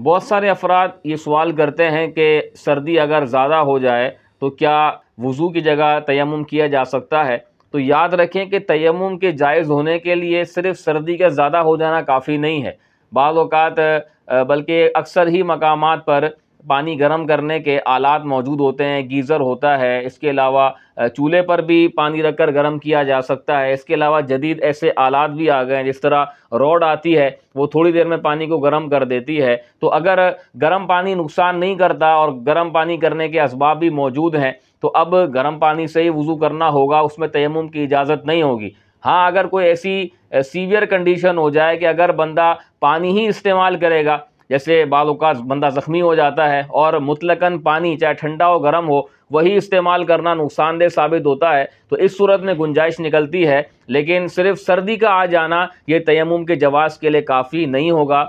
बहुत सारे अफराद ये सवाल करते हैं कि सर्दी अगर ज़्यादा हो जाए तो क्या वज़ू की जगह तयम किया जा सकता है तो याद रखें कि तयम के जायज़ होने के लिए सिर्फ सर्दी का ज़्यादा हो जाना काफ़ी नहीं है बाद बल्कि अक्सर ही मकाम पर पानी गर्म करने के आलात मौजूद होते हैं गीज़र होता है इसके अलावा चूल्हे पर भी पानी रखकर गर्म किया जा सकता है इसके अलावा जदीद ऐसे आलात भी आ गए हैं जिस तरह रोड आती है वो थोड़ी देर में पानी को गर्म कर देती है तो अगर गर्म पानी नुकसान नहीं करता और गर्म पानी करने के इसबाब भी मौजूद हैं तो अब गर्म पानी से ही वज़ू करना होगा उसमें तयम की इजाज़त नहीं होगी हाँ अगर कोई ऐसी सीवियर कंडीशन हो जाए कि अगर बंदा पानी ही इस्तेमाल करेगा जैसे का बंदा ज़ख्मी हो जाता है और मुतलकन पानी चाहे ठंडा हो गर्म हो वही इस्तेमाल करना नुकसानदेह साबित होता है तो इस सूरत में गुंजाइश निकलती है लेकिन सिर्फ सर्दी का आ जाना ये तयम के जवाज़ के लिए काफ़ी नहीं होगा